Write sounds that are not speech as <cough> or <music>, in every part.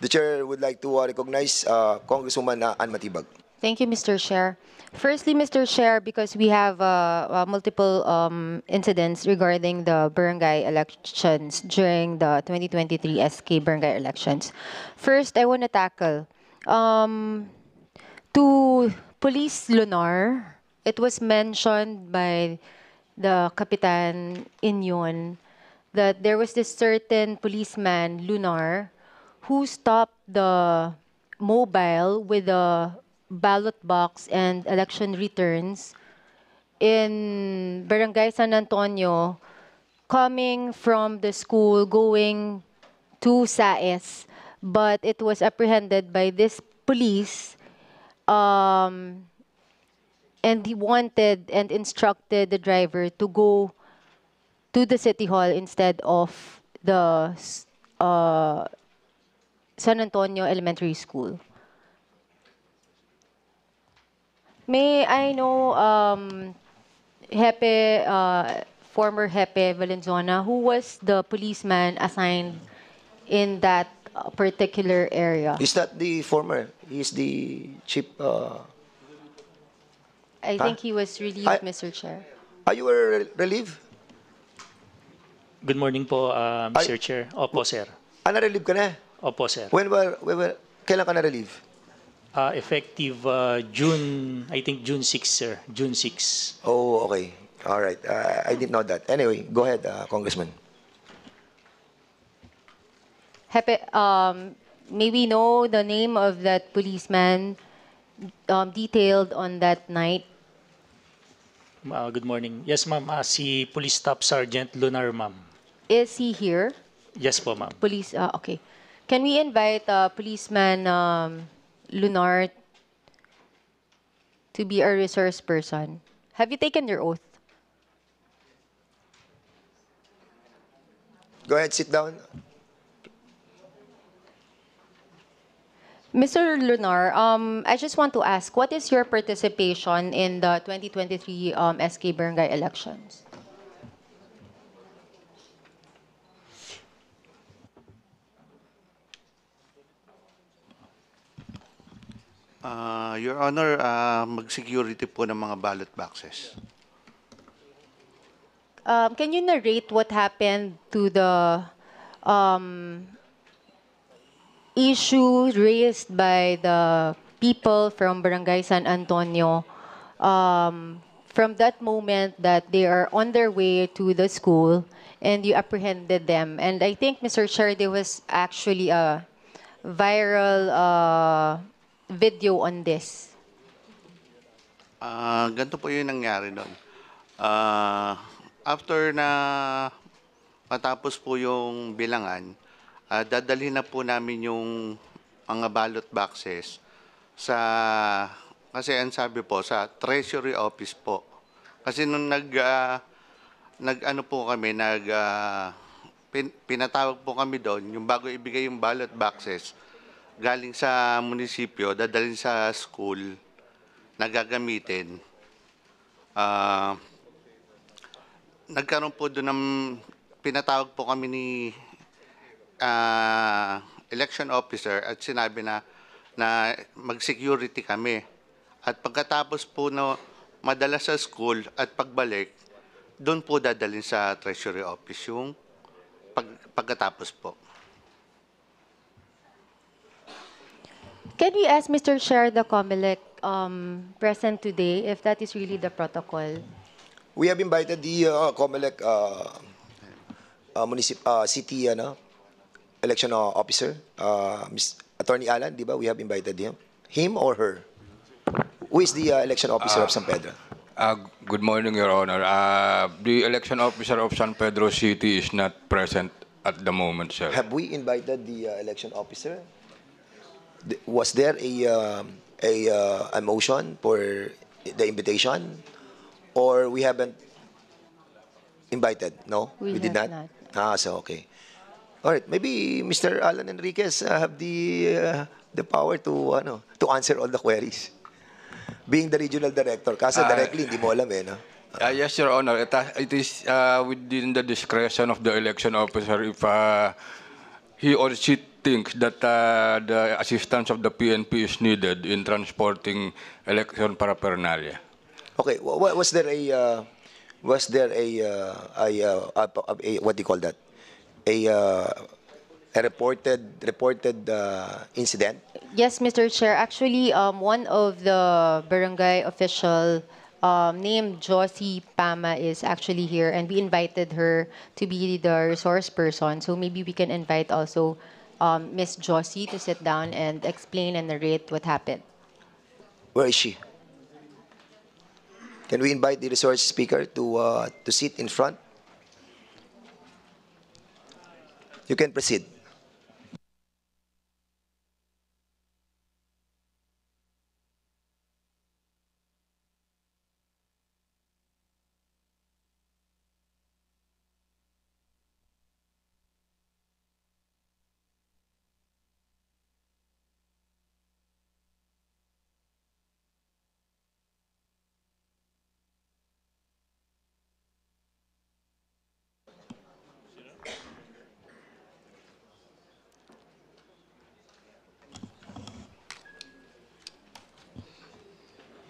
The Chair would like to uh, recognize uh, Congresswoman uh, Ann Matibag. Thank you, Mr. Chair. Firstly, Mr. Chair, because we have uh, uh, multiple um, incidents regarding the barangay elections during the 2023 SK barangay elections. First, I want to tackle um, to Police Lunar. It was mentioned by the Kapitan Inyon that there was this certain policeman, Lunar, who stopped the mobile with the ballot box and election returns in Barangay San Antonio coming from the school going to Saes, but it was apprehended by this police um, and he wanted and instructed the driver to go to the city hall instead of the uh, San Antonio Elementary School. May I know um, Hepe, uh, former Hepe Valenzona, who was the policeman assigned in that uh, particular area? Is that the former? He's the chief. Uh, I huh? think he was relieved, I, Mr. Chair. Are you were relieved? Good morning po, uh, Mr. Ay, Chair. Opo, sir. Ah, na-relieve ka na? Opo, sir. When were, when were kailan ka na-relieve? Uh, effective uh, June, I think June 6, sir. June 6. Oh, okay. All right. Uh, I didn't know that. Anyway, go ahead, uh, Congressman. Hepe, um, may we know the name of that policeman um, detailed on that night? Uh, good morning. Yes, ma'am. Uh, si Police Top Sergeant Lunar, ma'am. Is he here? Yes po, ma'am. Police, uh, okay. Can we invite uh, policeman um, to be our resource person? Have you taken your oath? Go ahead, sit down. Mr. Lunar, um, I just want to ask, what is your participation in the 2023 um, SK Barangay elections? Uh, Your Honor, uh, mag-security po ng mga ballot boxes. Um, can you narrate what happened to the um, issue raised by the people from Barangay San Antonio um, from that moment that they are on their way to the school and you apprehended them. And I think, Mr. Chair, there was actually a viral uh, video on this? Ah, ganito po yung nangyari doon. Ah, after na matapos po yung bilangan, ah, dadalhin na po namin yung mga ballot boxes sa kasi ang sabi po sa Treasury Office po. Kasi nung nag ah, nag ano po kami nag ah, pin- pinatawag po kami doon yung bago ibigay yung ballot boxes galing sa munisipyo, dadalhin sa school na gagamitin. Uh, nagkaroon po doon ng pinatawag po kami ni uh, election officer at sinabi na na mag-security kami. At pagkatapos po na madala sa school at pagbalik, doon po dadalhin sa Treasury Office yung pag, pagkatapos po. Can we ask Mr. Chair the COMELEC um, present today if that is really the protocol? We have invited the uh, COMELEC uh, uh, municip uh, city ano, uh, election uh, officer, uh, Ms. Attorney Alan, di ba? We have invited him. Him or her? Who is the uh, election officer uh, of ah. San Pedro? Uh, good morning, Your Honor. Uh, the election officer of San Pedro City is not present at the moment, sir. Have we invited the uh, election officer? was there a uh, a, uh, a motion for the invitation, or we haven't invited? No, we, we did not? not. Ah, so okay. All right, maybe Mr. Alan Enriquez uh, have the uh, the power to ano to answer all the queries. Being the regional director, kasi uh, ah. directly hindi mo alam eh, no? Uh, yes, Your Honor. It, it is uh, within the discretion of the election officer if uh, he or she think that uh, the assistance of the PNP is needed in transporting election paraphernalia? Okay, was there a uh, was there uh, a, uh, a, a, a, what do you call that? A uh, a reported reported uh, incident? Yes, Mr. Chair. Actually, um, one of the barangay official um, named Josie Pama is actually here, and we invited her to be the resource person. So maybe we can invite also um, Miss Josie to sit down and explain and narrate what happened. Where is she? Can we invite the resource speaker to, uh, to sit in front? You can proceed.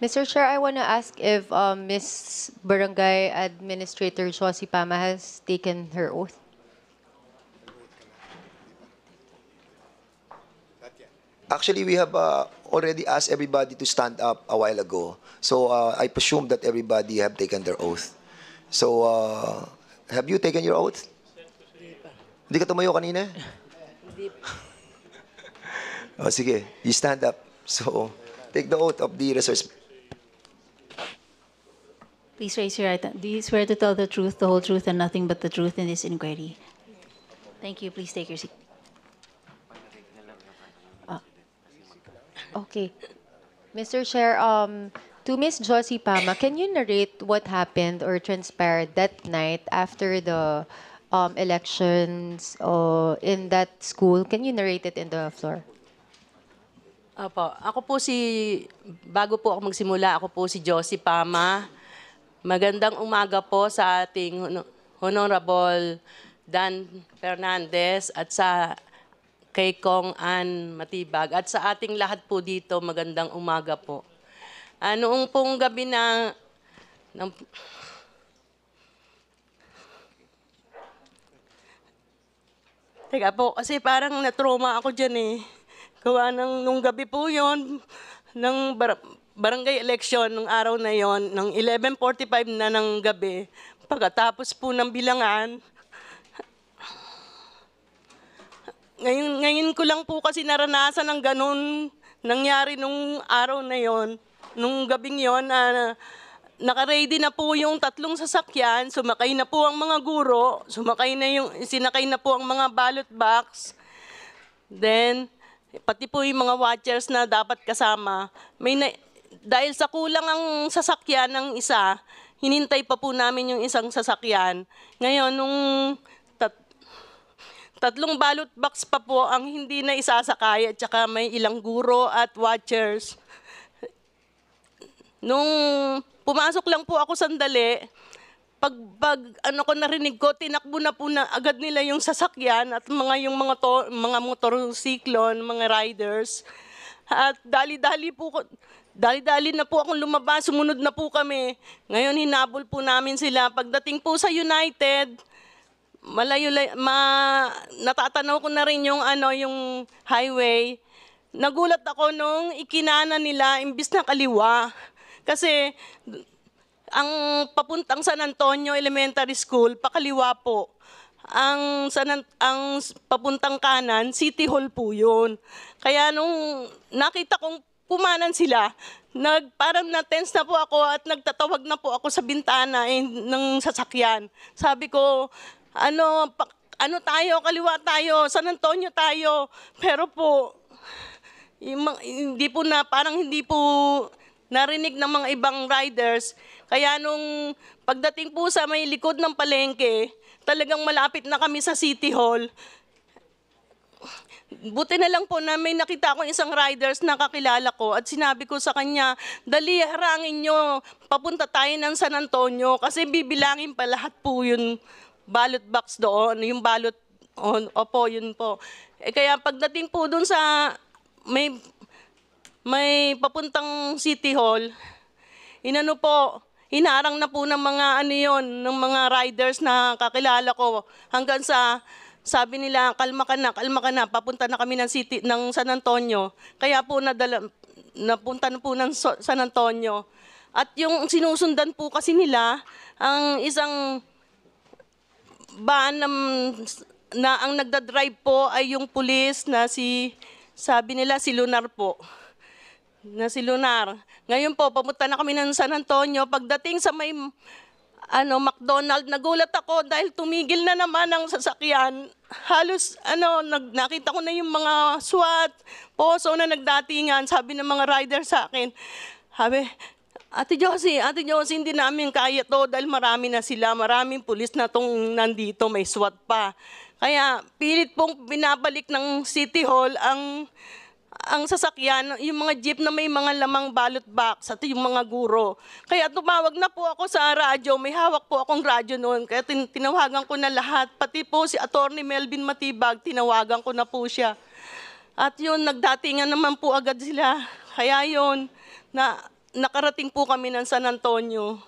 Mr. Chair, I want to ask if um, Ms. Barangay Administrator Josie Pama has taken her oath. Actually, we have uh, already asked everybody to stand up a while ago. So uh, I presume that everybody have taken their oath. So uh, have you taken your oath? Hindi ka tumayo kanina? Hindi. <laughs> Oh, sige, you stand up. So take the oath of the resource Please raise your right hand. Do you swear to tell the truth, the whole truth, and nothing but the truth in this inquiry? Thank you. Please take your seat. Uh, okay. Mr. Chair, um, to Ms. Josie Pama, can you narrate what happened or transpired that night after the um, elections uh, in that school? Can you narrate it in the floor? Ako po si, bago po ako magsimula, ako po si Josie Pama. Magandang umaga po sa ating Honorable Dan Fernandez at sa kay Kong An Matibag at sa ating lahat po dito, magandang umaga po. Uh, noong pong gabi na, ng, Teka po, kasi parang natroma ako dyan eh. Gawa ng, nung gabi po yon nang bar- barangay election ng araw na yon ng 11.45 na ng gabi, pagkatapos po ng bilangan, ngayon, ngayon ko lang po kasi naranasan ng ganun nangyari nung araw na yon nung gabing yon na uh, nakaready na po yung tatlong sasakyan, sumakay na po ang mga guro, sumakay na yung, sinakay na po ang mga ballot box. Then, pati po yung mga watchers na dapat kasama, may na, dahil sa kulang ang sasakyan ng isa, hinintay pa po namin yung isang sasakyan. Ngayon, nung tat, tatlong balot box pa po ang hindi na isasakay at saka may ilang guro at watchers. Nung pumasok lang po ako sandali, pag, pag ano ko narinig ko, tinakbo na po na agad nila yung sasakyan at mga yung mga, to, mga motorsiklo, mga riders. At dali-dali po ko, Dali-dali na po akong lumabas, sumunod na po kami. Ngayon, hinabol po namin sila. Pagdating po sa United, malayo, ma, natatanaw ko na rin yung, ano, yung highway. Nagulat ako nung ikinana nila, imbis na kaliwa. Kasi ang papuntang San Antonio Elementary School, pakaliwa po. Ang, San, ang papuntang kanan, City Hall po yun. Kaya nung nakita kong pumanan sila. Nag, parang na-tense na po ako at nagtatawag na po ako sa bintana eh, ng sasakyan. Sabi ko, ano, pa, ano tayo, kaliwa tayo, San Antonio tayo. Pero po, hindi po na, parang hindi po narinig ng mga ibang riders. Kaya nung pagdating po sa may likod ng palengke, talagang malapit na kami sa City Hall buti na lang po na may nakita akong isang riders na kakilala ko at sinabi ko sa kanya, dali harangin nyo, papunta tayo ng San Antonio kasi bibilangin pa lahat po yung ballot box doon, yung ballot, on, oh, opo, yun po. Eh, kaya pagdating po doon sa may, may papuntang City Hall, inano po, inarang na po ng mga ano yon, ng mga riders na kakilala ko hanggang sa sabi nila, kalma ka na, kalma ka na, papunta na kami ng, city, ng San Antonio. Kaya po nadala, napunta na po ng San Antonio. At yung sinusundan po kasi nila, ang isang baan na, na ang nagdadrive po ay yung pulis na si, sabi nila si Lunar po na si Lunar. Ngayon po, pamunta na kami ng San Antonio. Pagdating sa may ano, McDonald. Nagulat ako dahil tumigil na naman ang sasakyan. Halos, ano, nag, nakita ko na yung mga SWAT, poso na nagdatingan. Sabi ng mga rider sa akin, sabi, Ate Josie, Ate Josie, hindi namin kaya to dahil marami na sila, maraming pulis na tong nandito, may SWAT pa. Kaya pilit pong binabalik ng City Hall ang ang sasakyan, yung mga jeep na may mga lamang ballot box at yung mga guro. Kaya tumawag na po ako sa radyo, may hawak po akong radyo noon. Kaya tin- tinawagan ko na lahat, pati po si Attorney Melvin Matibag, tinawagan ko na po siya. At yun, nagdatingan naman po agad sila. Kaya yun, na, nakarating po kami ng San Antonio.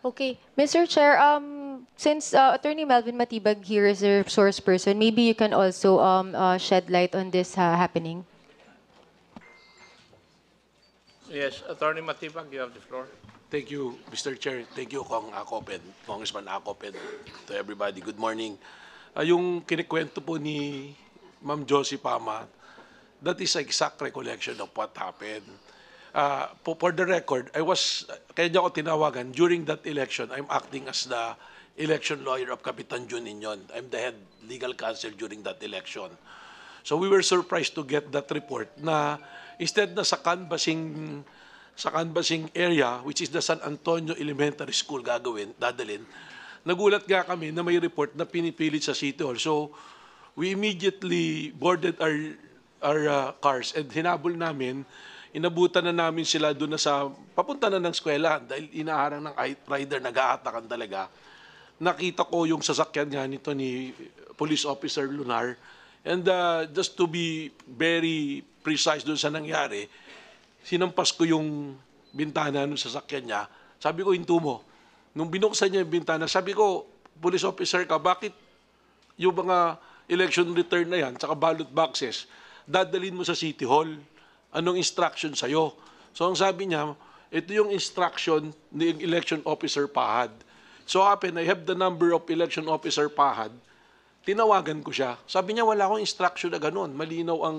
Okay. Mr. Chair, um, since uh, Attorney Melvin Matibag here is a source person, maybe you can also um, uh, shed light on this uh, happening. Yes, Attorney Matibag, you have the floor. Thank you, Mr. Chair. Thank you, Kong Akop and Congressman Akop and to everybody. Good morning. Uh, yung kinikwento po ni Ma'am Josie Pama, that is exact recollection of what happened. Uh, ah, for, for the record, I was, kaya niya ako tinawagan, during that election, I'm acting as the election lawyer of Capitan Jun Inyon. I'm the head legal counsel during that election. So we were surprised to get that report na instead na sa canvassing sa canvassing area which is the San Antonio Elementary School gagawin, dadalin, nagulat nga kami na may report na pinipilit sa City Hall. So we immediately boarded our our uh, cars and hinabol namin inabutan na namin sila doon na sa papunta na ng eskwela dahil inaharang ng rider nag-aatakan talaga nakita ko yung sasakyan nga nito ni Police Officer Lunar. And uh, just to be very precise doon sa nangyari, sinampas ko yung bintana ng sasakyan niya. Sabi ko, hinto mo. Nung binuksan niya yung bintana, sabi ko, police officer ka, bakit yung mga election return na yan, tsaka ballot boxes, dadalhin mo sa City Hall? Anong instruction sa'yo? So ang sabi niya, ito yung instruction ni election officer Pahad So happened, I have the number of election officer Pahad. Tinawagan ko siya. Sabi niya, wala akong instruction na ganun. Malinaw ang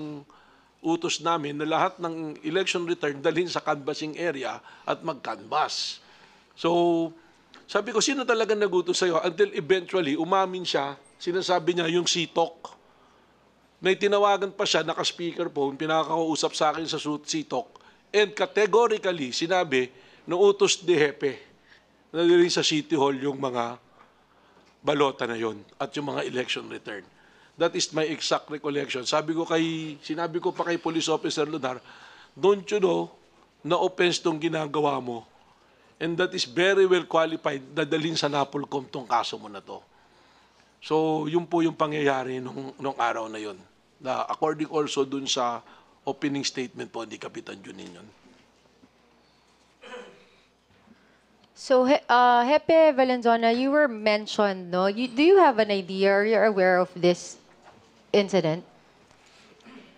utos namin na lahat ng election return dalhin sa canvassing area at mag canvass So, sabi ko, sino talaga nagutos sa'yo? Until eventually, umamin siya, sinasabi niya yung sitok. May tinawagan pa siya, naka-speakerphone, pinakakausap sa akin sa sitok. And categorically, sinabi, ng utos de Hepe nalilin sa City Hall yung mga balota na yon at yung mga election return. That is my exact recollection. Sabi ko kay, sinabi ko pa kay Police Officer Lunar, don't you know na offense tong ginagawa mo and that is very well qualified dadalhin sa Napolcom tong kaso mo na to. So, yun po yung pangyayari nung, nung araw na yon. Na according also dun sa opening statement po ni Kapitan Junin yun. So, uh, Hepe Valenzona, you were mentioned, no? You, do you have an idea or you're aware of this incident?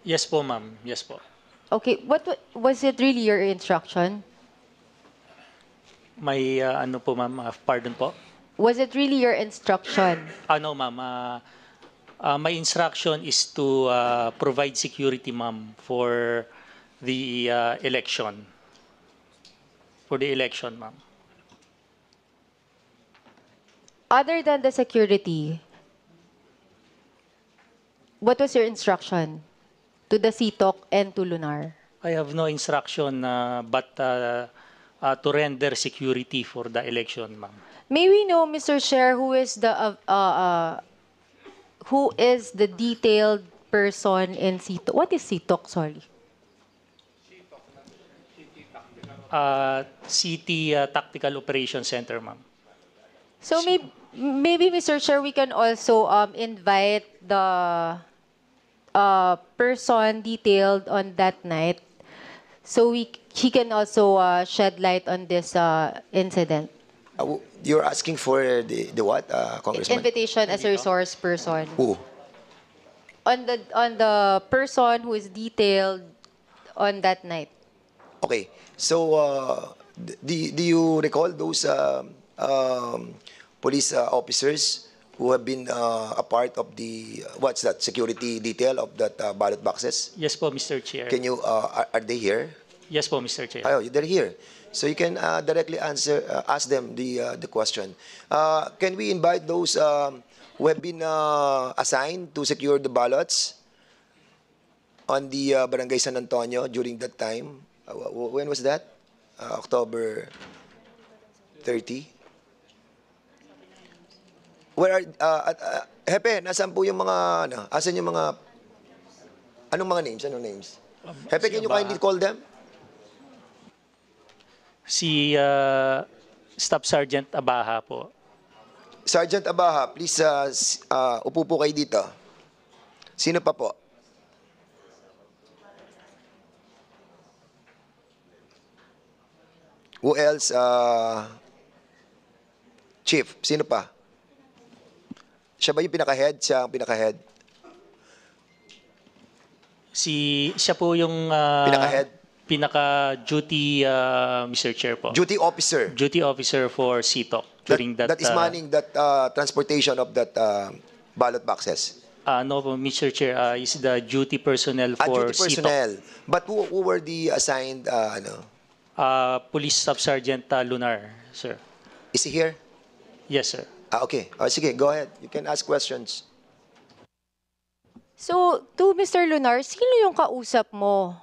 Yes po, ma'am. Yes po. Okay. What was it really your instruction? My, uh, ano po, ma'am? Uh, pardon po? Was it really your instruction? Ah, no, ma'am. Uh, uh, my instruction is to uh, provide security, ma'am, for the uh, election. For the election, ma'am other than the security, what was your instruction to the CTOC and to Lunar? I have no instruction uh, but uh, uh, to render security for the election, ma'am. May we know, Mr. Chair, who is the uh, uh, uh, who is the detailed person in CTOC? What is CTOC? Sorry. Uh, City uh, Tactical Operations Center, ma'am. So maybe, maybe Mr. Chair, we can also um, invite the uh, person detailed on that night so we, he can also uh, shed light on this uh, incident. Uh, you're asking for the, the what, uh, Congressman? Invitation as a resource person. Who? On the, on the person who is detailed on that night. Okay. So, uh, do, do you recall those um, um, police uh, officers who have been uh, a part of the, uh, what's that, security detail of that uh, ballot boxes? Yes po, Mr. Chair. Can you, uh, are, are they here? Yes po, Mr. Chair. Oh, they're here. So you can uh, directly answer, uh, ask them the, uh, the question. Uh, can we invite those um, who have been uh, assigned to secure the ballots on the uh, Barangay San Antonio during that time? Uh, when was that? Uh, October 30? where are, uh, uh, Hepe, nasaan po yung mga, ano, asan yung mga, anong mga names, anong names? Um, Hepe, can you kindly call them? Si uh, Staff Sergeant Abaha po. Sergeant Abaha, please uh, uh, upo po kayo dito. Sino pa po? Who else? Uh, Chief, sino pa? Siya ba yung pinaka-head? Siya ang pinaka-head? Si, siya po yung... Uh, pinaka-head? Pinaka-duty, uh, ah, Mr. Chair po. Duty officer? Duty officer for CTOC during that... That, that is ah, manning that uh, transportation of that uh, ballot boxes? Uh, no, Mr. Chair, uh, is the duty personnel for ah, duty personnel. CTOC. But who, who were the assigned, uh, ano? Uh, Police Sub-Sergeant uh, Lunar, sir. Is he here? Yes, sir. Ah, okay. Oh, sige, go ahead. You can ask questions. So, to Mr. Lunar, sino yung kausap mo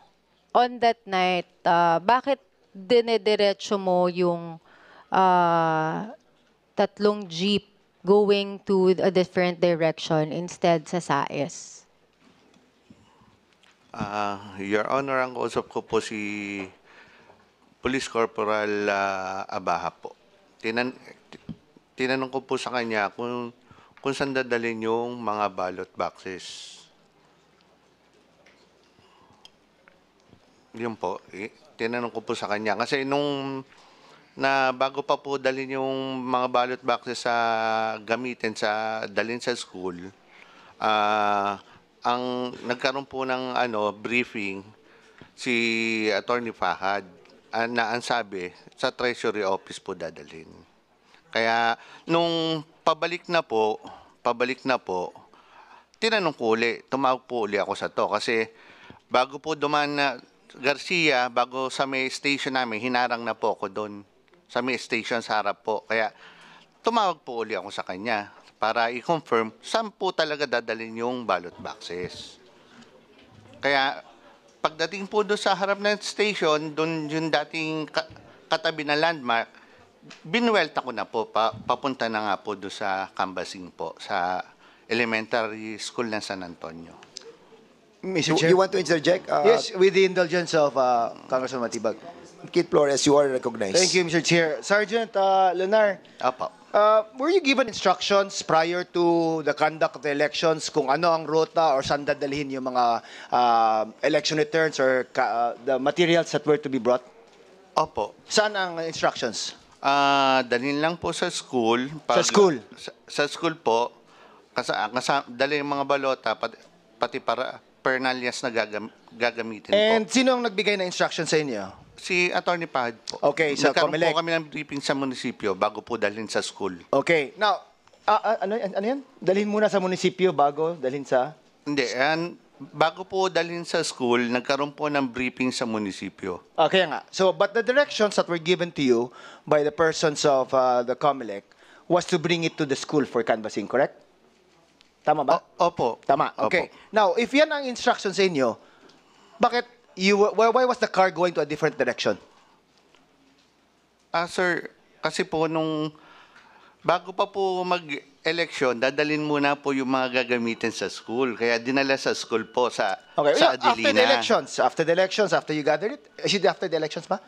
on that night? Uh, bakit dinediretso mo yung uh, tatlong jeep going to a different direction instead sa Saes? Uh, Your Honor, ang kausap ko po si Police Corporal uh, Abaha po. Tinan tinanong ko po sa kanya kung, kung saan dadalhin yung mga ballot boxes. Yun po. Eh, tinanong ko po sa kanya. Kasi nung na bago pa po dalhin yung mga ballot boxes sa gamitin sa dalhin sa school, uh, ang nagkaroon po ng ano briefing si Attorney Fahad uh, na ang sabi sa Treasury Office po dadalhin. Kaya nung pabalik na po, pabalik na po, tinanong ko uli, tumawag po uli ako sa to. Kasi bago po duman na Garcia, bago sa may station namin, hinarang na po ako doon. Sa may station sa harap po. Kaya tumawag po uli ako sa kanya para i-confirm saan po talaga dadalhin yung ballot boxes. Kaya pagdating po doon sa harap ng station, doon yung dating katabi na landmark, binuwelta ko na po, pa, papunta na nga po doon sa Cambasing po, sa elementary school ng San Antonio. Mr. Chair? You want to interject? Uh, yes, with the indulgence of uh, Congressman Matibag. Kit Flores, you are recognized. Thank you, Mr. Chair. Sergeant uh, Lenar, Apo. Uh, were you given instructions prior to the conduct of the elections kung ano ang ruta or saan dadalhin yung mga uh, election returns or uh, the materials that were to be brought? Opo. Saan ang instructions? Ah, dalhin lang po sa school. Sa school? Sa, sa school po. Kasa, kasa, dali yung mga balota, pati, pati para pernalyas na gagam, gagamitin And po. sino ang nagbigay na instruction sa inyo? Si Attorney Pahad po. Okay, sa Nagkaroon po kami ng briefing sa munisipyo bago po dalhin sa school. Okay. Now, ah, ah, ano, ano yan? Dalhin muna sa munisipyo bago dalhin sa... Hindi, yan, bago po dalhin sa school, nagkaroon po ng briefing sa munisipyo. Okay nga. So, but the directions that were given to you by the persons of uh, the COMELEC was to bring it to the school for canvassing, correct? Tama ba? O, opo. Tama. Okay. Opo. Now, if yan ang instructions sa inyo, bakit you why was the car going to a different direction? Ah, sir, kasi po nung Bago pa po mag-election, dadalin muna po yung mga gagamitin sa school. Kaya dinala sa school po sa, okay. sa Adelina. After the elections, after the elections, after you gather it? Is eh, it after the elections ba?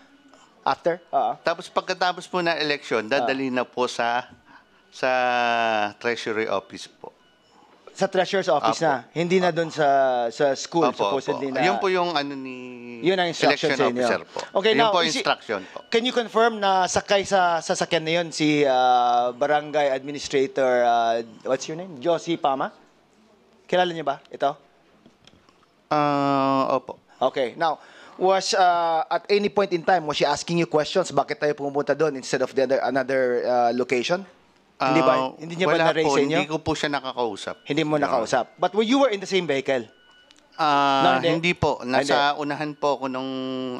After? Uh-huh. Tapos pagkatapos po na election, dadalhin uh-huh. na po sa sa Treasury Office po sa treasurer's office Apo. na, hindi na doon sa sa school Opo, supposedly opo. na. Yun po yung ano ni Yun ang instruction election sa inyo. officer po. Okay, Yun now, po is instruction po. Can you confirm na sakay sa sasakyan na yun si ah, Barangay Administrator, ah, what's your name? Josie Pama? Kilala niyo ba ito? Ah, opo. Okay, now, was ah, at any point in time, was she asking you questions? Bakit tayo pumunta doon instead of the other, another ah, location? hindi ba? Ah, hindi niya ba na-raise po, sa inyo? Hindi ko po siya nakakausap. Hindi mo no. nakausap. But you were in the same vehicle? Uh, hindi. po. Nasa unahan po ako nung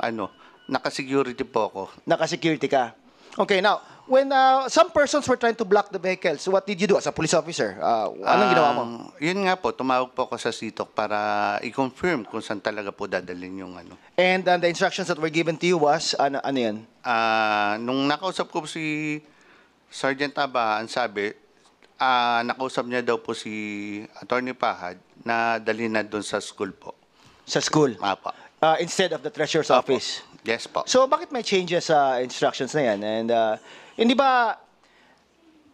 ano, naka-security po ako. Naka-security ka. Okay, now, when uh, some persons were trying to block the vehicle, so what did you do as a police officer? Uh, anong ginawa mo? Um, yun nga po, tumawag po ako sa sitok para i-confirm kung saan talaga po dadalhin yung ano. And uh, the instructions that were given to you was, ano, ano yan? Uh, ah, nung nakausap ko si Sergeant Aba, ang sabi, uh, nakausap niya daw po si Attorney Pahad na dali na doon sa school po. Sa school? Apa. Uh, instead of the treasurer's Apa. office? Yes po. So bakit may changes sa uh, instructions na yan? And uh, hindi ba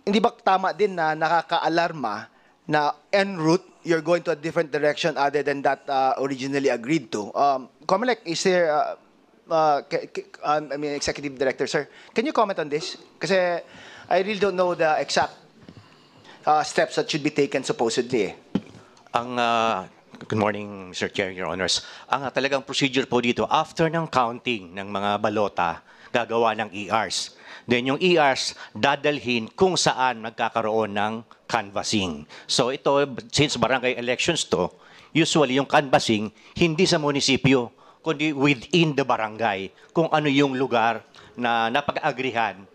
hindi ba tama din na nakaka-alarma na en route you're going to a different direction other than that uh, originally agreed to? Um, Comelec, is there uh, uh, I mean executive director sir, can you comment on this? Kasi I really don't know the exact uh, steps that should be taken supposedly. Ang uh, Good morning, Mr. Chair, Your Honors. Ang uh, talagang procedure po dito, after ng counting ng mga balota, gagawa ng ERs. Then yung ERs, dadalhin kung saan magkakaroon ng canvassing. So ito, since barangay elections to, usually yung canvassing, hindi sa munisipyo, kundi within the barangay, kung ano yung lugar na napag-agrihan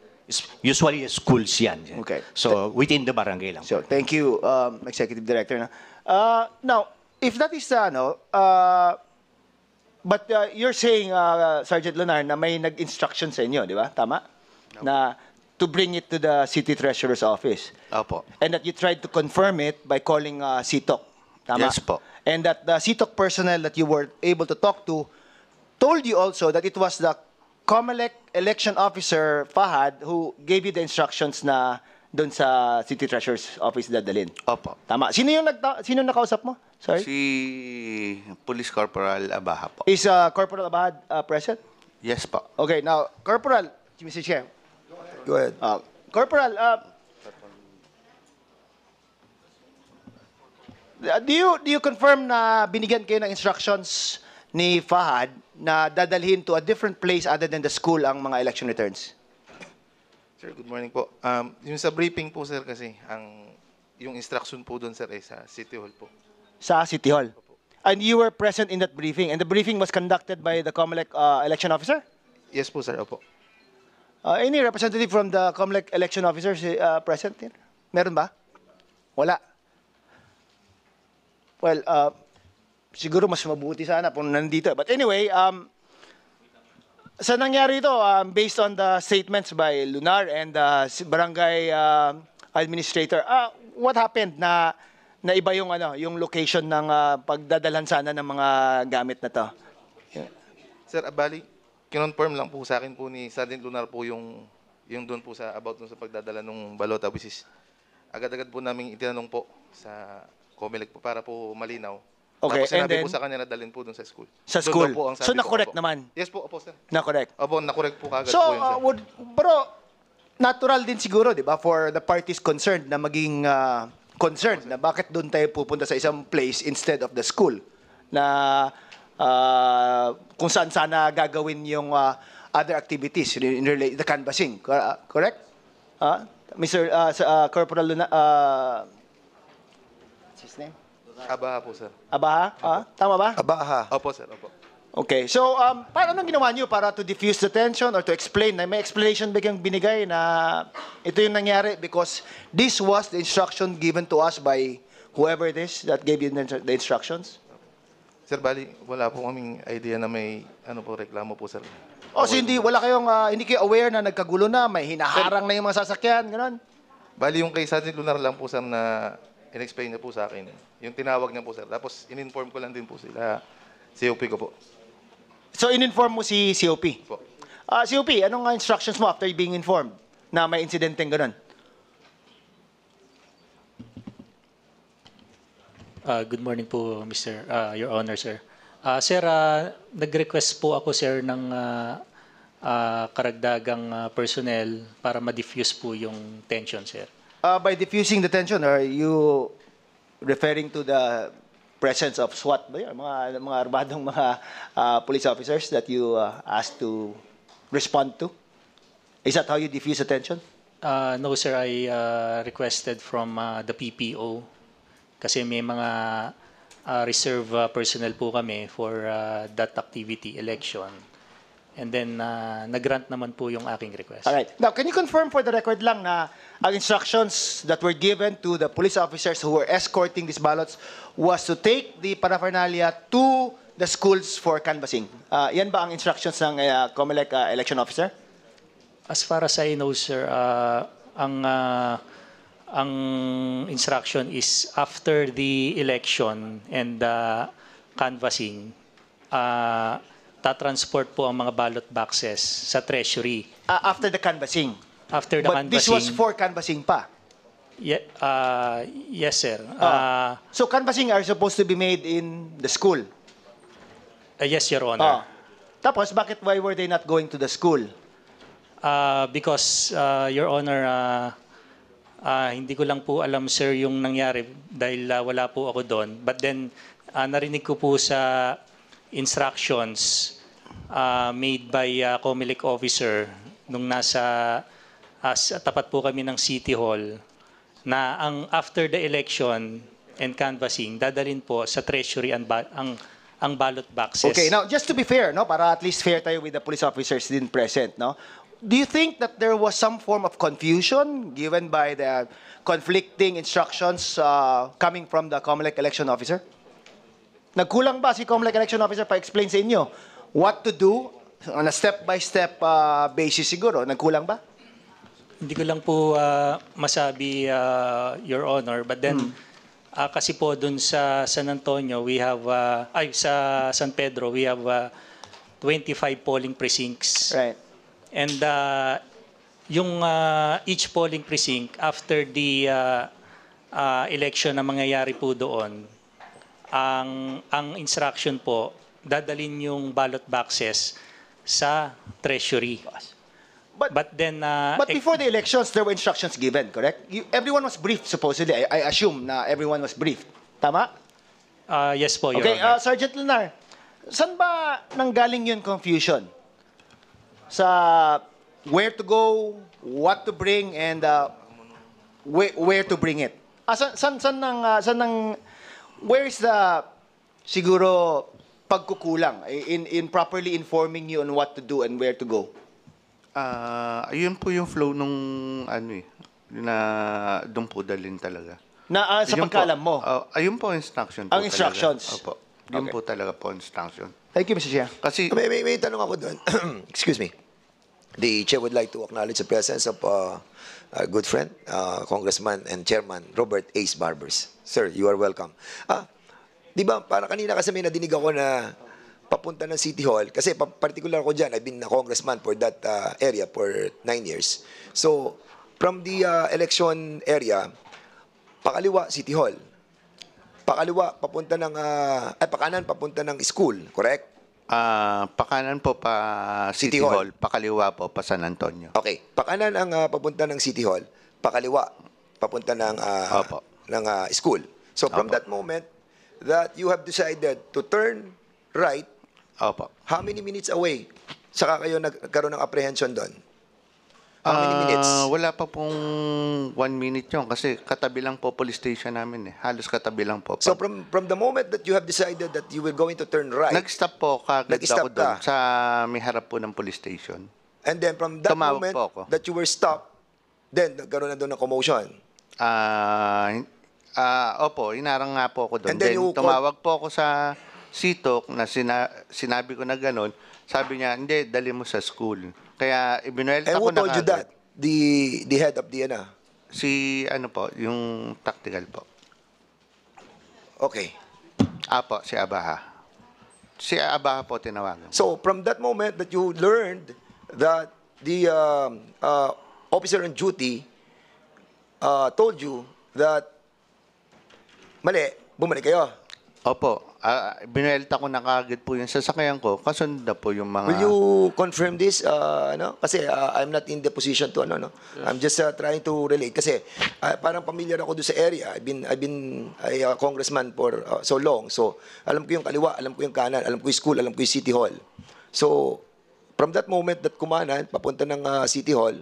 Usually, schools yan. Okay. So, within the barangay lang. So, thank you, um, Executive Director. Uh, now, if that is, ano, uh, but uh, you're saying, uh, Sergeant Lunar, na may nag-instruction sa inyo, di ba? Tama? No. Na to bring it to the city treasurer's office. Opo. And that you tried to confirm it by calling uh, CTOC. Tama? Yes po. And that the CTOC personnel that you were able to talk to told you also that it was the COMELEC election officer Fahad who gave you the instructions na doon sa City Treasurer's office dadalhin. Opo. Tama. Sino yung nagta- sino nakausap mo? Sorry. Si Police Corporal Abaha po. Is uh, Corporal Abahad uh, present? Yes po. Okay, now Corporal, Mr. Chair. Go ahead. Uh, Corporal, uh, uh, do you do you confirm na binigyan kayo ng instructions ni Fahad na dadalhin to a different place other than the school ang mga election returns? Sir, good morning po. Um, yung sa briefing po, sir, kasi ang yung instruction po doon, sir, ay sa City Hall po. Sa City Hall? And you were present in that briefing. And the briefing was conducted by the COMELEC uh, election officer? Yes po, sir. Opo. Uh, any representative from the COMELEC election officer uh, present here? Meron ba? Wala. Well, uh, siguro mas mabuti sana kung nandito. But anyway, um, sa nangyari ito, um, based on the statements by Lunar and uh, barangay uh, administrator, uh, what happened na na iba yung ano, yung location ng uh, ah, pagdadalan sana ng mga gamit na to? Yeah. Sir, abali, ah, kinonfirm lang po sa akin po ni Sergeant Lunar po yung yung doon po sa about dun sa pagdadala ng balota which is agad-agad po namin itinanong po sa COMELEC po para po malinaw Okay, Tapos and then- po sa kanya na dalhin po doon sa school. Sa school. Po ang So, sabi ko, na-correct opo. naman? Yes po, opo sir. Na correct. Opo, na-correct po kagad So, po yun sir. uh, would, pero natural din siguro, di ba, for the parties concerned na maging uh, concerned na bakit doon tayo pupunta sa isang place instead of the school na uh, kung saan sana gagawin yung uh, other activities in, relate the canvassing. Cor- uh, Correct? Ah, Mr. Uh, uh, uh, Corporal Luna, uh, what's his name? Abaha po, sir. Abaha? Ah, tama ba? Abaha. Opo, sir. Opo. Okay. So, um, paano nang ginawa niyo para to diffuse the tension or to explain? Na may explanation ba kayong binigay na ito yung nangyari because this was the instruction given to us by whoever it is that gave you the instructions? Sir, bali, wala po kaming idea na may ano po reklamo po, sir. O oh, so hindi, wala kayong, ah, hindi kayo aware na nagkagulo na, may hinaharang na yung mga sasakyan, gano'n? Bali, yung kay Sergeant Lunar lang po, sir, na in-explain niya po sa akin. Yung tinawag niya po, sir. Tapos, in-inform ko lang din po sila. COP ko po. So, in-inform mo si COP? Po. Uh, ah, COP, anong instructions mo after being informed na may insidenteng ganun? Uh, good morning po, Mr. Uh, ah, Your Honor, sir. Uh, sir, uh, nag-request po ako, sir, ng uh, uh, karagdagang uh, personnel para ma-diffuse po yung tension, sir. Uh, by diffusing the tension, are you referring to the presence of SWAT ba yun? Mga, mga armadong mga uh, police officers that you uh, asked to respond to? Is that how you diffuse tension? Uh, no, sir. I uh, requested from uh, the PPO kasi may mga uh, reserve uh, personnel po kami for uh, that activity, election. And then, uh, nag-grant naman po yung aking request. All right. Now, can you confirm for the record lang na ang instructions that were given to the police officers who were escorting these ballots was to take the paraphernalia to the schools for canvassing. Uh, yan ba ang instructions ng uh, COMELEC uh, election officer? As far as I know, sir, uh, ang uh, ang instruction is after the election and uh, canvassing, uh, tatransport po ang mga ballot boxes sa Treasury. Uh, after the canvassing? After the But canvassing. But this was for canvassing pa? Ye- uh, yes, sir. Uh, uh, so canvassing are supposed to be made in the school? Uh, yes, Your Honor. Uh, tapos, bakit why were they not going to the school? Uh, because, uh, Your Honor, uh, uh, hindi ko lang po alam, sir, yung nangyari dahil uh, wala po ako doon. But then, uh, narinig ko po sa instructions uh, made by uh, COMELEC officer nung nasa as uh, tapat po kami ng City Hall na ang after the election and canvassing dadalhin po sa treasury ang ang ang ballot boxes. Okay, now just to be fair, no, para at least fair tayo with the police officers din present, no. Do you think that there was some form of confusion given by the conflicting instructions uh, coming from the COMELEC election officer? Nagkulang ba si COMELEC election officer pa explain sa inyo what to do on a step-by-step -step, uh, basis siguro. Nagkulang ba? Hindi ko lang po uh, masabi, uh, Your Honor. But then, hmm. uh, kasi po dun sa San Antonio, we have, uh, ay, sa San Pedro, we have uh, 25 polling precincts. Right. And uh, yung uh, each polling precinct, after the uh, uh, election na mangyayari po doon, ang, ang instruction po dadalin yung ballot boxes sa Treasury. But, but then... Uh, but eh, before the elections, there were instructions given, correct? You, everyone was briefed, supposedly. I, I assume na everyone was briefed. Tama? Uh, yes po, Your okay, Honor. Uh, Sergeant Lenar, saan ba nanggaling yun confusion? Sa where to go, what to bring, and uh, where, where to bring it? Ah, san, san, san, nang, uh, san nang, where is the, siguro, pagkukulang eh, in, in properly informing you on what to do and where to go? Ah, ayun po yung flow nung ano eh, na doon po dalhin talaga. Na ah, sa Yun mo. Ah, ayun po instruction po Ang instructions. Talaga. Opo. Yun Okay. po talaga po instruction. Thank you, Mr. Chair. Kasi May, may, may tanong ako doon. <clears throat> Excuse me. The chair would like to acknowledge the presence of uh, a good friend, uh, Congressman and Chairman Robert Ace Barbers. Sir, you are welcome. Ah, Di ba, para kanina kasi may nadinig ako na papunta ng City Hall. Kasi particular ko dyan, I've been a congressman for that uh, area for nine years. So, from the uh, election area, pakaliwa, City Hall. Pakaliwa, papunta ng, uh, ay pakanan, papunta ng school, correct? Uh, pakanan po pa City, City Hall. Hall, pakaliwa po pa San Antonio. Okay, pakanan ang uh, papunta ng City Hall, pakaliwa, papunta ng, uh, ng uh, school. So, from Opo. that moment, that you have decided to turn right, Opo. how many minutes away? Saka kayo nagkaroon ng apprehension doon? How many ah, minutes? Ah, wala pa pong one minute yon kasi katabi lang po police station namin eh. Halos katabi lang po. So from from the moment that you have decided that you will going to turn right, Nag-stop po kagad Nag-stop ako doon sa may harap po ng police station. and then from that Tumawag moment that you were stopped, then nagkaroon na doon ng commotion. Ah, hin- Ah, opo, inarang nga po ako doon. then Then, tumawag po ako sa sitok na sina- sinabi ko na gano'n. Sabi niya, hindi, dali mo sa school. Kaya ibinuelta And who na told you that? The the head of DNA? Si ano po, yung tactical po. Okay. Apo, si Abaha. Si Abaha po tinawagan. So from that moment that you learned that the uh, uh, officer on duty uh, told you that mali, bumalik kayo. Opo. Uh, ah, binuelta ko na kaagad po yung sasakyan ko. Kasunod po yung mga... Will you confirm this? Uh, ano? Kasi uh, I'm not in the position to ano, no? Yes. I'm just uh, trying to relate. Kasi uh, parang familiar ako doon sa area. I've been, I've been a uh, congressman for uh, so long. So, alam ko yung kaliwa, alam ko yung kanan, alam ko yung school, alam ko yung city hall. So, from that moment that kumanan, papunta ng uh, city hall,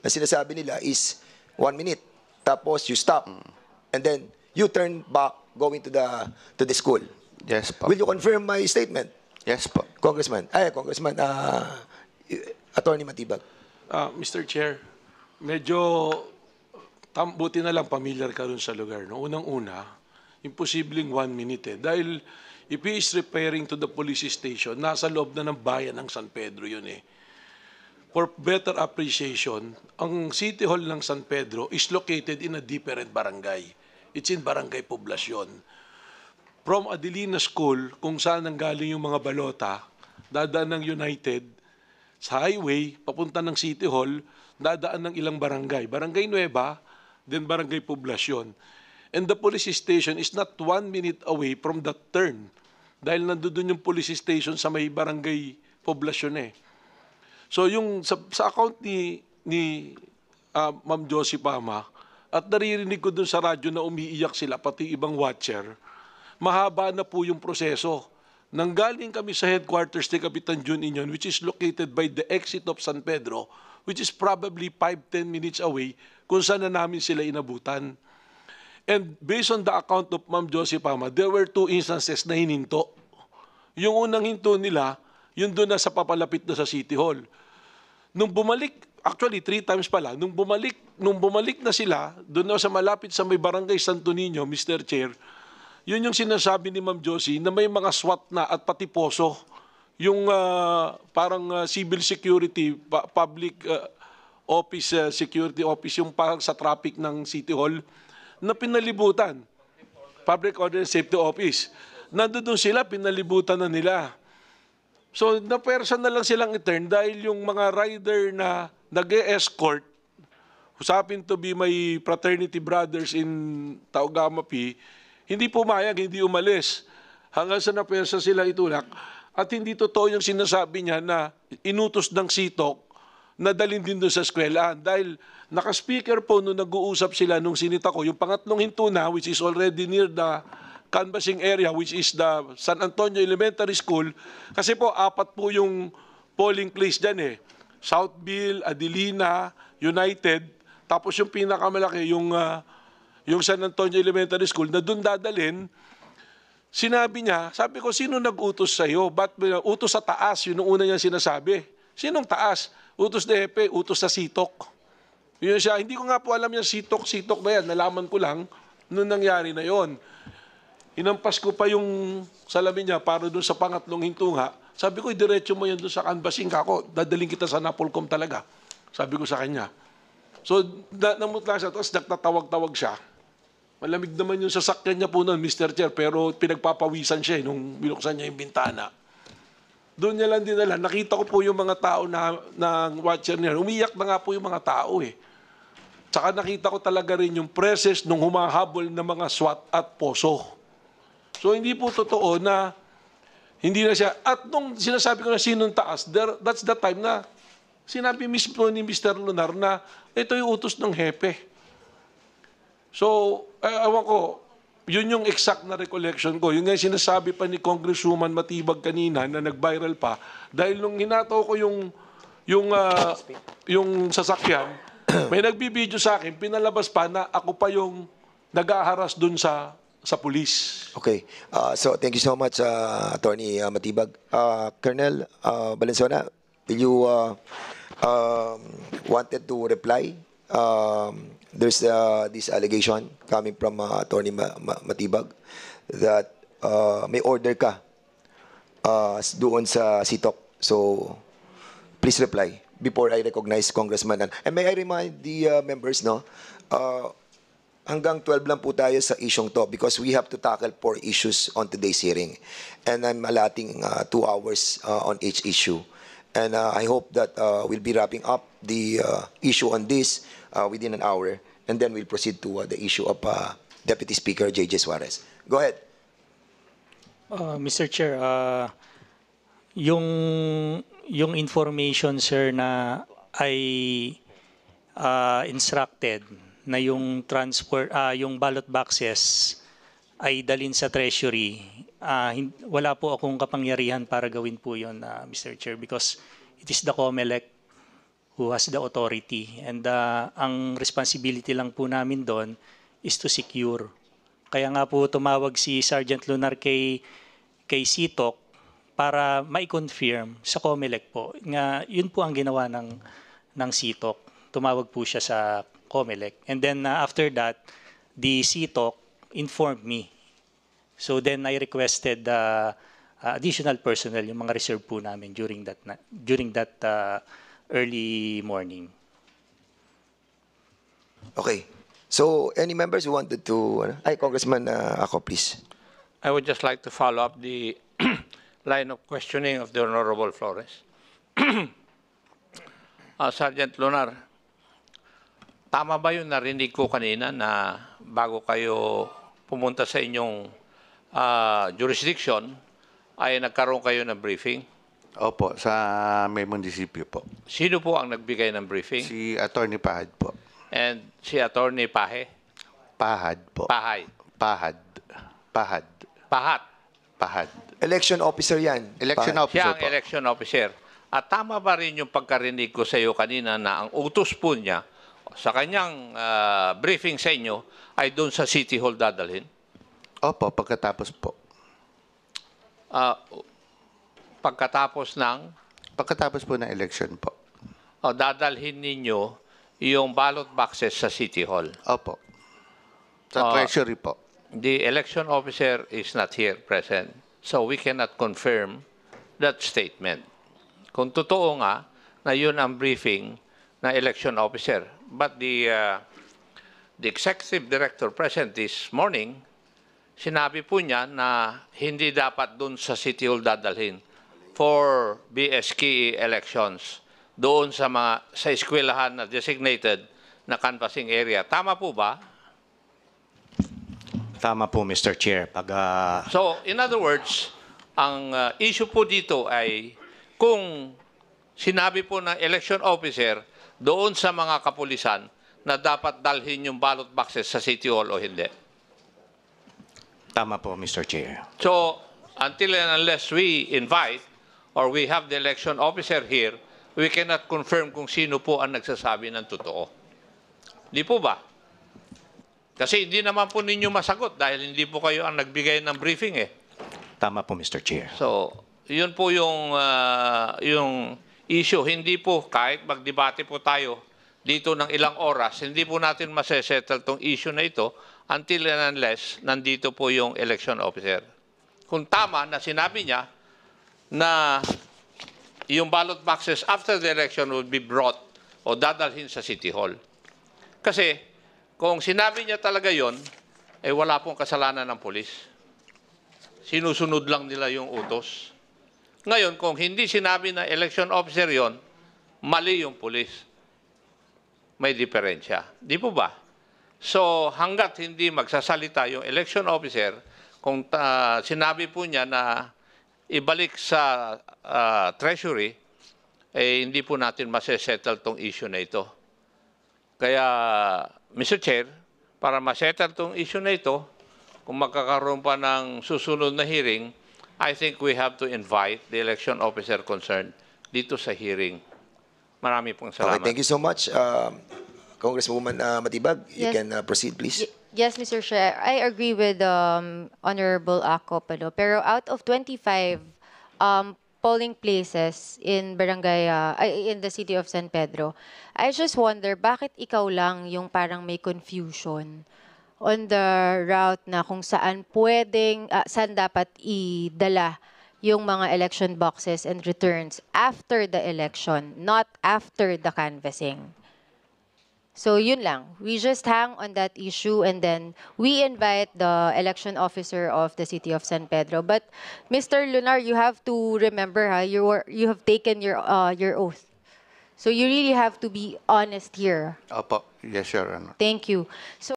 ang sinasabi nila is one minute. Tapos you stop. Mm. And then, you turned back going to the to the school. Yes po. Will you confirm my statement? Yes po. Congressman, ay Congressman uh, Attorney Matibag. Uh, ah, Mr. Chair, medyo tam, buti na lang familiar ka rin sa lugar. No? Unang-una, imposibleng one minute eh. Dahil if he is repairing to the police station, nasa loob na ng bayan ng San Pedro yun eh. For better appreciation, ang City Hall ng San Pedro is located in a different barangay. It's in Barangay Poblacion. From Adelina School, kung saan nanggaling yung mga balota, dadaan ng United, sa highway, papunta ng City Hall, dadaan ng ilang barangay. Barangay Nueva, then Barangay Poblacion. And the police station is not one minute away from that turn dahil nandoon yung police station sa may barangay poblasyon eh. So yung sa, sa account ni ni uh, Ma'am Josie Pama, at naririnig ko dun sa radyo na umiiyak sila, pati ibang watcher, mahaba na po yung proseso. Nanggaling kami sa headquarters ni Kapitan June Inyon, which is located by the exit of San Pedro, which is probably 5-10 minutes away kung saan na namin sila inabutan. And based on the account of Ma'am Josie Pama, there were two instances na hininto. Yung unang hinto nila, yun doon na sa papalapit na sa City Hall. Nung bumalik Actually, three times pala. Nung bumalik, nung bumalik na sila, doon sa malapit sa may barangay Santo Niño, Mr. Chair, yun yung sinasabi ni Ma'am Josie na may mga SWAT na at pati poso. Yung uh, parang uh, civil security, pa- public uh, office, uh, security office, yung parang sa traffic ng City Hall, na pinalibutan. Public Order and Safety Office. Nandoon sila, pinalibutan na nila. So, na-person na lang silang i-turn dahil yung mga rider na nag escort usapin to be may fraternity brothers in Taugamapi, hindi pumayag, hindi umalis. Hanggang sa napensa sila itulak. At hindi totoo yung sinasabi niya na inutos ng sitok na dalhin din doon sa eskwelahan. Dahil naka-speaker po nung nag-uusap sila nung sinita ko, yung pangatlong hintuna, which is already near the canvassing area, which is the San Antonio Elementary School, kasi po apat po yung polling place dyan eh. Southville, Adelina, United, tapos yung pinakamalaki, yung, uh, yung San Antonio Elementary School, na doon dadalin, sinabi niya, sabi ko, sino nag-utos sa'yo? Ba't utos sa taas? Yun ang una niya sinasabi. Sinong taas? Utos na Epe, utos sa sitok. Yun siya, hindi ko nga po alam yung sitok-sitok ba yan. Nalaman ko lang nung nangyari na yon. Inampas ko pa yung salamin niya para doon sa pangatlong hintunga sabi ko, diretso mo yan doon sa canvassing ako. Dadaling kita sa Napolcom talaga. Sabi ko sa kanya. So, na namutla siya. Tapos nagtatawag-tawag siya. Malamig naman yung sasakyan niya po noon, Mr. Chair. Pero pinagpapawisan siya eh, nung binuksan niya yung bintana. Doon niya lang din dinala. Nakita ko po yung mga tao na, na watcher niya. Umiyak na nga po yung mga tao eh. Tsaka nakita ko talaga rin yung presses nung humahabol ng mga SWAT at poso. So hindi po totoo na hindi na siya. At nung sinasabi ko na sinong taas, there, that's the time na sinabi mismo ni Mr. Lunar na ito yung utos ng hepe. So, eh, awan ko, yun yung exact na recollection ko. Yung nga sinasabi pa ni Congresswoman Matibag kanina na nag-viral pa. Dahil nung hinato ko yung yung uh, yung sasakyan, may nagbibideo sa akin, pinalabas pa na ako pa yung nag-aharas dun sa sa pulis. Okay. Uh, so, thank you so much, uh, Attorney uh, Matibag. Uh, Colonel uh, Valenzuela, you uh, um, wanted to reply? Um, there's uh, this allegation coming from uh, Attorney Ma Ma Matibag that uh, may order ka uh, doon sa sitok. So, please reply before I recognize Congressman. And may I remind the uh, members, no? Uh, hanggang 12 lang po tayo sa isyong to because we have to tackle four issues on today's hearing. And I'm allotting uh, two hours uh, on each issue. And uh, I hope that uh, we'll be wrapping up the uh, issue on this uh, within an hour. And then we'll proceed to uh, the issue of uh, Deputy Speaker J.J. Suarez. Go ahead. Uh, Mr. Chair, uh, yung, yung information, sir, na ay uh, instructed na yung transport uh, ah, yung ballot boxes ay dalin sa treasury. Uh, wala po akong kapangyarihan para gawin po 'yon, uh, ah, Mr. Chair, because it is the COMELEC who has the authority and uh, ang responsibility lang po namin doon is to secure. Kaya nga po tumawag si Sergeant Lunar kay kay Sitok para mai-confirm sa COMELEC po. Nga yun po ang ginawa ng ng Sitok. Tumawag po siya sa COMELEC. And then uh, after that, the CTOC informed me. So then I requested uh, uh, additional personnel, yung mga reserve po namin during that, na during that uh, early morning. Okay. So any members who wanted to, ano? ay Congressman uh, ako please. I would just like to follow up the <clears throat> line of questioning of the Honorable Flores. <clears throat> uh, Sergeant Lunar, Tama ba yung narinig ko kanina na bago kayo pumunta sa inyong uh, jurisdiction, ay nagkaroon kayo ng briefing? Opo, sa may munisipyo po. Sino po ang nagbigay ng briefing? Si Attorney Pahad po. And si Attorney Pahe? Pahad po. Pahay. Pahad. Pahad. Pahat. Pahad. Election officer yan. Election Pahad. officer Siya ang po. election officer. At tama ba rin yung pagkarinig ko sa iyo kanina na ang utos po niya sa kanyang uh, briefing sa inyo ay doon sa City Hall dadalhin? Opo, pagkatapos po. Uh, pagkatapos ng? Pagkatapos po ng election po. O, dadalhin ninyo yung ballot boxes sa City Hall? Opo. Sa uh, Treasury po. The election officer is not here present, so we cannot confirm that statement. Kung totoo nga na yun ang briefing na election officer, But the, uh, the executive director present this morning, sinabi po niya na hindi dapat dun sa City Hall dadalhin for BSKE elections doon sa mga sa eskwelahan na designated na canvassing area. Tama po ba? Tama po, Mr. Chair. Pag, uh... So, in other words, ang uh, issue po dito ay kung sinabi po ng election officer doon sa mga kapulisan na dapat dalhin yung ballot boxes sa City Hall o hindi. Tama po, Mr. Chair. So, until and unless we invite or we have the election officer here, we cannot confirm kung sino po ang nagsasabi ng totoo. Di po ba? Kasi hindi naman po ninyo masagot dahil hindi po kayo ang nagbigay ng briefing eh. Tama po, Mr. Chair. So, yun po yung, uh, yung issue. Hindi po, kahit magdebate po tayo dito ng ilang oras, hindi po natin masesettle tong issue na ito until and unless nandito po yung election officer. Kung tama na sinabi niya na yung ballot boxes after the election would be brought o dadalhin sa City Hall. Kasi kung sinabi niya talaga yon, eh wala pong kasalanan ng polis. Sinusunod lang nila yung utos. Ngayon, kung hindi sinabi na election officer yon, mali yung pulis. May diferensya. Di po ba? So, hanggat hindi magsasalita yung election officer, kung uh, sinabi po niya na ibalik sa uh, treasury, eh, hindi po natin masesettle tong issue na ito. Kaya, Mr. Chair, para masettle tong issue na ito, kung magkakaroon pa ng susunod na hearing, I think we have to invite the election officer concerned dito sa hearing. Marami pong salamat. Okay, thank you so much. Um, Congresswoman uh, Matibag, you can uh, proceed please. Y yes, Mr. Chair. I agree with um, Honorable Ako Palo. Pero out of 25 um, polling places in barangay uh, in the city of San Pedro, I just wonder bakit ikaw lang yung parang may confusion on the route na kung saan pwedeng, uh, saan dapat idala yung mga election boxes and returns after the election, not after the canvassing. So yun lang. We just hang on that issue and then we invite the election officer of the city of San Pedro. But Mr. Lunar, you have to remember ha, you were, you have taken your uh, your oath. So you really have to be honest here. Opo. Yes, sir Thank you. So